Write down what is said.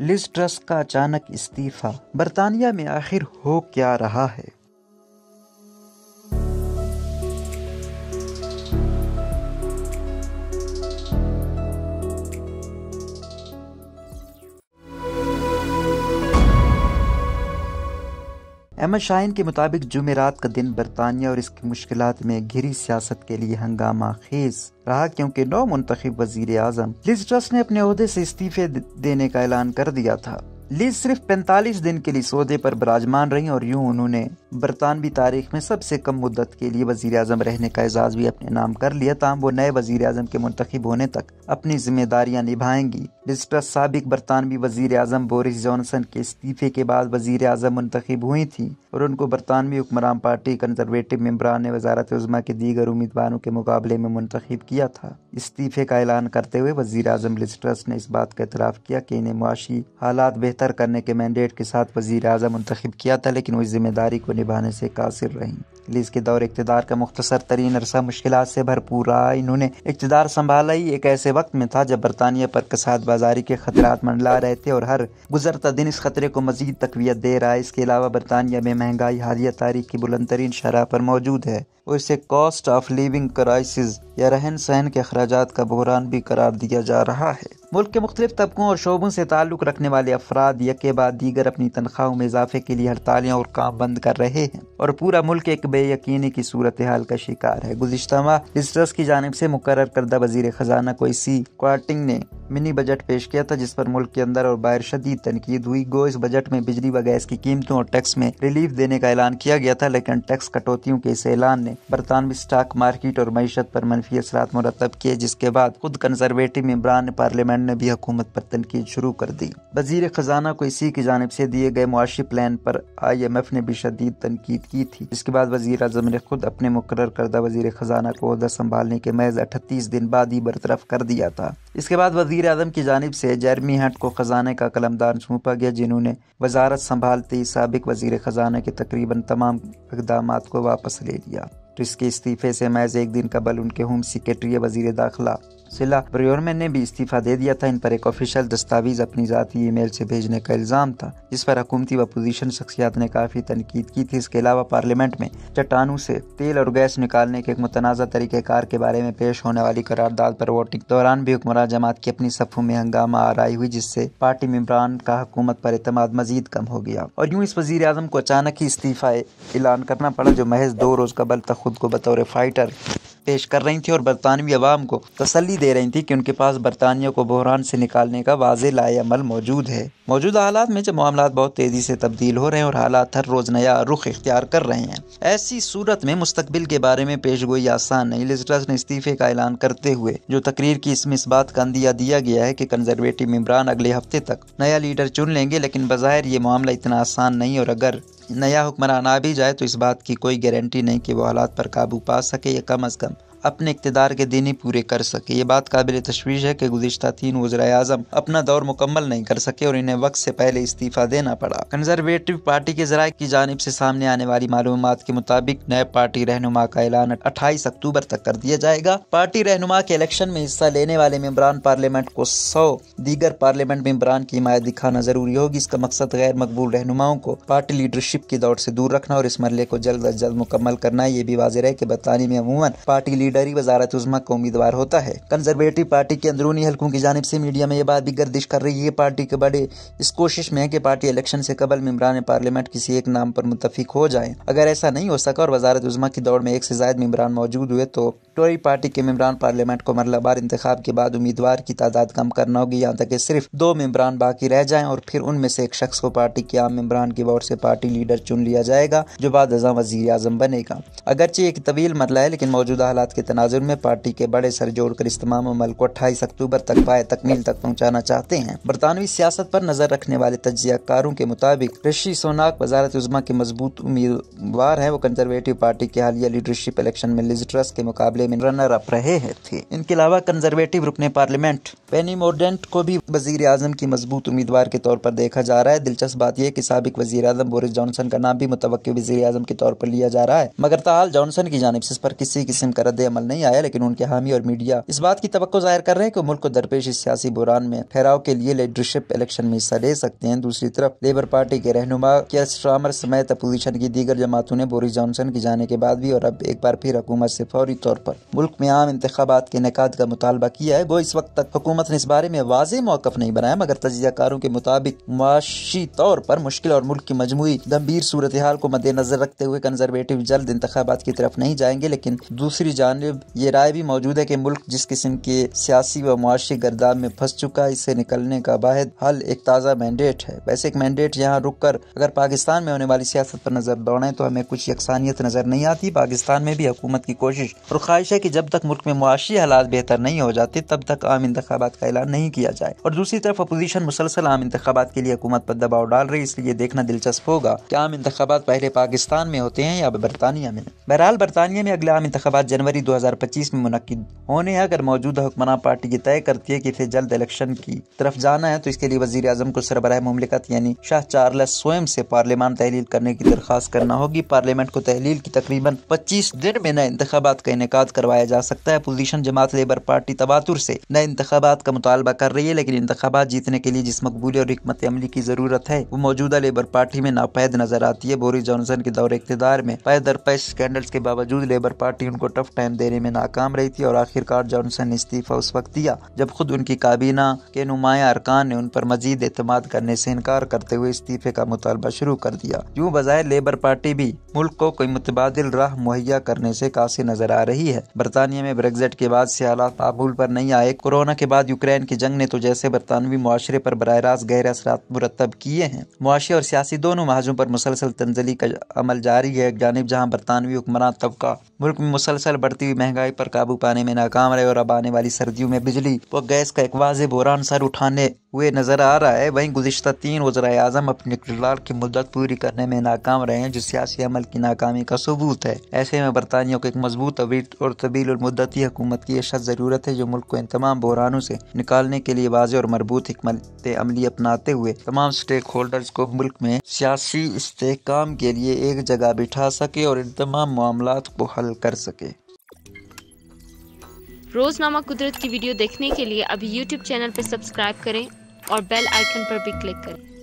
Liz का अचानक इस्तीफा बरतानिया में आखिर हो क्या रहा है अहमद शाहीन के मुताबिक जुमेरात का दिन बरतानिया और इसकी मुश्किल में घिरी सियासत के लिए हंगामा खेज रहा क्योंकि नौ मुंतब वजीर अजम लिज ट्रस्ट ने अपने अहदे से इस्तीफे देने का ऐलान कर दिया था लीज सिर्फ 45 दिन के लिए सौदे पर बराजमान रही और यूं उन्होंने बरतानवी तारीख में सबसे कम मुद्दत के लिए वजीर अजम रहने का एजाज भी अपने नाम कर लिया ताहम वो नए वजीर अजम के मुंतखब होने तक अपनी जिम्मेदारियां निभाएंगी विजिटर सबक बरतानवी वजीर अजम बोरिस जॉनसन के इस्तीफे के बाद वजीर अजम मंतखब हुई थी और उनको बरतानवी हुक्मरान पार्टी कंजरवेटिव मम्बरान ने वजारत उजमा के दीगर उम्मीदवारों के मुकाबले में मंतखब किया था इस्तीफे का ऐलान करते हुए वजीर अजम विजिटर्स ने इस बात का इतराफ़ किया कि इन्हें मुआशी हालात बेहतर करने के मैंडेट के साथ वजीर अजम मंतखब किया था लेकिन वो इस जिम्मेदारी को निभाने से कासिर रहीं पुलिस के दौर इकतदार का मुख्तर तरीन अरसा मुश्किल से भरपूर रहा इन्होंने इकतदार संभाला ही एक ऐसे वक्त में था जब बरतानिया पर कसाद कालाबाजारी के खतरा मंडला रहे थे और हर गुजरता दिन इस खतरे को मजीद तकवीत दे रहा है इसके अलावा बरतानिया में महंगाई हालिया तारीख की बुलंद तरीन शरह पर मौजूद है और इसे कॉस्ट ऑफ लिविंग क्राइसिस या रहन सहन के अखराज का बहरान भी करार दिया जा रहा है मुल्क के मुख्तलिफ तबकों और शोबों से ताल्लुक़ रखने वाले अफराद यके बाद दीगर अपनी तनख्वाहों में इजाफे के लिए हड़तालें और काम बंद कर रहे हैं और पूरा मुल्क एक बेयकीनी की सूरत हाल का शिकार है गुजशत माह इस की जानब से मुकर करदा वजीर खजाना को इसी क्वार्टिंग ने मिनी बजट पेश किया था जिस पर मुल्क के अंदर और बाहर शदीद तनकीद हुई गो इस बजट में बिजली व गैस की कीमतों और टैक्स में रिलीफ देने का ऐलान किया गया था लेकिन टैक्स कटौतियों के इस ऐलान ने बरतानवी स्टॉक मार्केट और मीशत पर मनफी असरा मुरतब किए जिसके बाद खुद कंजरवेटिव इमरान ने पार्लियामेंट प्लान ने भी हुकूमत पर तनकीद शुरू कर दी वजीर खजाना को इसी की जानब से दिए गए मुआशी प्लान पर आई एम एफ ने भी शदीद तनकीद की थी इसके बाद वजी अजम ने खुद अपने मुकर करदा वजीर खजाना को अहदा संभालने के महज अठतीस दिन बाद ही बरतरफ कर दिया था इसके बाद वजीर अजम की जानब से जैरमी हट को खजाने का कलमदार सौंपा गया जिन्होंने वजारत संभालते ही सबक वजीर खजाना के तकरीबन तमाम इकदाम को वापस ले लिया तो इसके इस्तीफे से महज एक दिन कबल उनके होम सेक्रेटरी वजीर दाखिला सिला ब्रियोरमैन ने भी इस्तीफा दे दिया था इन पर एक ऑफिशियल दस्तावेज अपनी जाती ईमेल से भेजने का इल्ज़ाम था जिस पर हुकूमती व अपोजिशन शख्सियात ने काफ़ी तनकीद की थी इसके अलावा पार्लियामेंट में चट्टानों से तेल और गैस निकालने के एक मुतनाज़ तरीक़ार के बारे में पेश होने वाली करारदाद पर वोटिंग दौरान भी हुक्मरान जमात की अपनी सफ़ों में हंगामा आरई हुई जिससे पार्टी मम्बरान का हुकूमत पर अतमाद मजीद कम हो गया और यूँ इस वजी अजम को अचानक ही इस्तीफा ऐलान करना पड़ा जो महज दो रोज़ कबल तक खुद को बतौर फाइटर पेश कर रही थी और बरतानवी आवाम को तसली दे रही थी कि उनके पास बरतानिया को बहरान से निकालने का वाज लाएमल मौजूद है मौजूदा हालात में जब मामला बहुत तेज़ी से तब्दील हो रहे हैं और हालात हर रोज़ नया रुख इख्तियार कर रहे हैं ऐसी सूरत में मुस्तबिल के बारे में पेश गोई आसान नहीं लिस्टर्स ने इस्तीफे का ऐलान करते हुए जो तकरीर की इसमें इस बात का अंदिया दिया गया है की कंजरवेटिव इमरान अगले हफ्ते तक नया लीडर चुन लेंगे लेकिन बाहर ये मामला इतना आसान नहीं और अगर नया हुक्मरान आ भी जाए तो इस बात की कोई गारंटी नहीं कि वो हालात पर काबू पा सके या कम अज़ कम अपने इकतदार के दिन ही पूरे कर सके ये बात काबिल तशवीश है कि गुजशत तीन वजरा आजम अपना दौर मुकम्मल नहीं कर सके और इन्हें वक्त से पहले इस्तीफा देना पड़ा कंजर्वेटिव पार्टी के जराये की जानब से सामने आने वाली मालूम के मुताबिक नए पार्टी रहनुमा का ऐलान अट्ठाईस अक्टूबर तक कर दिया जाएगा पार्टी रहनुमा के इलेक्शन में हिस्सा लेने वाले मेम्बरान पार्लियामेंट को सौ दीगर पार्लियामेंट मेम्बरान की हिमायत दिखाना जरूरी होगी इसका मकसद गैर मकबूल रहनुमाओं को पार्टी लीडरशिप की दौड़ से दूर रखना और इस मरले को जल्द अज जल्द मुकम्मल करना ये भी वाजह है की बरतानी में अमूमन पार्टी लीडर डेयरी वजारत उजमा का उम्मीदवार होता है कंजर्वेटिव पार्टी के अंदरूनी हलकों की जानब से मीडिया में ये बात भी गर्दिश कर रही है पार्टी के बड़े इस कोशिश में है कि पार्टी इलेक्शन से कबल मम्बरान पार्लियामेंट किसी एक नाम पर मुतफिक हो जाए अगर ऐसा नहीं हो सका और वजारत उजमा की दौड़ में एक से ज्यादा मम्बरान मौजूद हुए तो टोरी पार्टी के मम्बरान पार्लियामेंट को मरलाबार इंतजाम के बाद उम्मीदवार की तादाद कम करना होगी यहाँ तक सिर्फ दो मम्बरान बाकी रह जाए और फिर उनमें से एक शख्स को पार्टी के आम मम्बरान की वोट से पार्टी लीडर चुन लिया जाएगा जो बाद वजी अजम बनेगा अगरचे एक तवील मरला है लेकिन मौजूदा हालात के तनाजुर में पार्टी के बड़े सर जोड़कर इस अमल को अट्ठाईस अक्टूबर तक पाए तकमील तक पहुँचाना चाहते हैं बरतानवी सियासत पर नजर रखने वाले तजिया कारों के मुताबिक ऋषि सोनाक वजारत उजमा के मजबूत उम्मीदवार हैं वो कंजर्वेटिव पार्टी के हालिया लीडरशिप इलेक्शन में लिज के मुकाबले में रनर अप रहे थे इनके अलावा कंजर्वेटिव रुकने पार्लियामेंट पेनी मोर्डेंट को भी वजीर आजम की मजबूत उम्मीदवार के तौर पर देखा जा रहा है दिलचस्प बात यह कि सबक वजी आजम बोरिस जॉनसन का नाम भी मुतव वजी आजम के तौर पर लिया जा रहा है मगर ताल जॉनसन की जानब से इस पर किसी किस्म का रद्द अमल नहीं आया लेकिन उनके हामी और मीडिया इस बात की तो जाहिर कर रहे हैं कि मुल्क को दरपेश इस सियासी बुरान में फहराव के लिए लीडरशिप इलेक्शन में हिस्सा ले सकते हैं दूसरी तरफ लेबर पार्टी के रहनुमा समेत अपोजिशन की दीगर जमातों ने बोरिस जॉनसन के जाने के बाद भी और अब एक बार फिर हुकूमत से फौरी तौर पर मुल्क में आम इंतबात के इनका का मुतालबा किया है वो इस वक्त तक हुकूमत ने इस बारे में वाज मौकफ नहीं बनाया मगर तजियाकारों के मुताबिक मुआशी तौर पर मुश्किल और मुल्क की मजमू गंभीर सूरत हाल को मद्देनजर रखते हुए कंजरवेटिव जल्द इंतबात की तरफ नहीं जाएंगे लेकिन दूसरी जान जानब ये राय भी मौजूद है कि मुल्क जिस किस्म के सियासी व मुआशी गर्दाब में फंस चुका है इससे निकलने का वाद हल एक ताज़ा मैंडेट है वैसे एक मैंडेट यहाँ रुक कर अगर पाकिस्तान में होने वाली सियासत पर नज़र दौड़ें तो हमें कुछ यकसानियत नज़र नहीं आती पाकिस्तान में भी हुकूमत की कोशिश और ख्वाहिश है कि जब तक मुल्क में मुआशी हालात बेहतर नहीं हो जाते तब तक आम इंतबात का ऐलान नहीं किया जाए और दूसरी तरफ अपोजीशन मुसलसल आम इंतबात के लिए हुकूमत पर दबाव डाल रही इसलिए देखना दिलचस्प होगा कि आम इंतबात पहले पाकिस्तान में होते हैं या बरतानिया में बहरहाल बरतानिया में अगले आम इंतबात जनवरी 2025 में मुनद होने हैं अगर मौजूदा हुक्मरान पार्टी ये तय करती है कि इसे जल्द इलेक्शन की तरफ जाना है तो इसके लिए वजीर अजम को सरबराह ममलिकत यानी शाह चार्लस स्वयं से पार्लियामान तहलील करने की दरख्वास्त करना होगी पार्लियामेंट को तहलील की तकरीबन पच्चीस दिन में नए इंतबात का इनका करवाया जा सकता है अपोजिशन जमात लेबर पार्टी तबातुर से नए इंतबात का मुतालबा कर रही है लेकिन इंतबात जीतने के लिए जिस मकबूली और हमत अमली की जरूरत है वो मौजूदा लेबर पार्टी में नापैद नजर आती है बोरिस जॉनसन के दौरे इकतदार में पैदर पैस स्कैंडल्स के बावजूद लेबर पार्टी उनको टफ टाइम देने में नाकाम रही थी और आखिरकार जॉनसन ने इस्तीफा उस वक्त दिया जब खुद उनकी काबीना के नुमाया अरकान ने उन पर मजीद एतमाद करने से इनकार करते हुए इस्तीफे का मुतालबा शुरू कर दिया यूँ बजाय लेबर पार्टी भी मुल्क को कोई मुतबाद राह मुहैया करने से कासी नजर आ रही है बरतानिया में ब्रेग्जिट के बाद से हालात काबूल पर नहीं आए कोरोना के बाद यूक्रेन की जंग ने तो जैसे बरतानवी मुआरे पर बर रास्त गहरे असर मुरतब किए हैं मुआशे और सियासी दोनों महाजों पर मुसलसल तंजली का अमल जारी है एक जानब जहाँ बरतानवी हुक्मरान तबका मुल्क में मुसलसल बढ़ती बढ़ती हुई महंगाई पर काबू पाने में नाकाम रहे और अब आने वाली सर्दियों में बिजली व गैस का एक वाज बोरान सर उठाने हुए नजर आ रहा है वहीं गुजशत तीन वजरा अजम अपने किरदार की मुद्दत पूरी करने में नाकाम रहे हैं जो सियासी अमल की नाकामी का सबूत है ऐसे में बरतानिया को एक मजबूत और तवील मुद्दती हुकूमत की अशद ज़रूरत है जो मुल्क को इन तमाम बहरानों से निकालने के लिए वाज और मरबूत हमत अमली अपनाते हुए तमाम स्टेक होल्डर्स को मुल्क में सियासी इस्तेकाम के लिए एक जगह बिठा सके और इन तमाम मामला को हल कर सके रोज़नामा कुदरत की वीडियो देखने के लिए अभी यूट्यूब चैनल पर सब्सक्राइब करें और बेल आइकन पर भी क्लिक करें